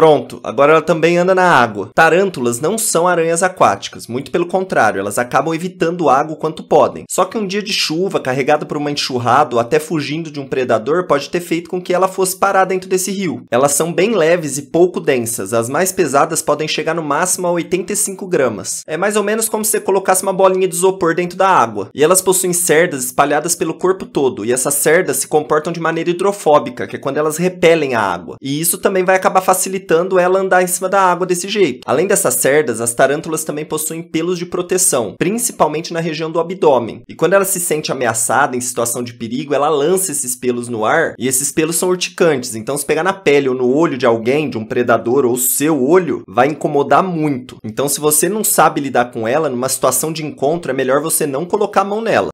Pronto, agora ela também anda na água. Tarântulas não são aranhas aquáticas, muito pelo contrário, elas acabam evitando água o quanto podem. Só que um dia de chuva, carregada por uma enxurrada ou até fugindo de um predador, pode ter feito com que ela fosse parar dentro desse rio. Elas são bem leves e pouco densas, as mais pesadas podem chegar no máximo a 85 gramas. É mais ou menos como se você colocasse uma bolinha de isopor dentro da água. E elas possuem cerdas espalhadas pelo corpo todo, e essas cerdas se comportam de maneira hidrofóbica, que é quando elas repelem a água. E isso também vai acabar facilitando evitando ela andar em cima da água desse jeito. Além dessas cerdas, as tarântulas também possuem pelos de proteção, principalmente na região do abdômen. E quando ela se sente ameaçada em situação de perigo, ela lança esses pelos no ar e esses pelos são urticantes. Então, se pegar na pele ou no olho de alguém, de um predador ou seu olho, vai incomodar muito. Então, se você não sabe lidar com ela, numa situação de encontro, é melhor você não colocar a mão nela.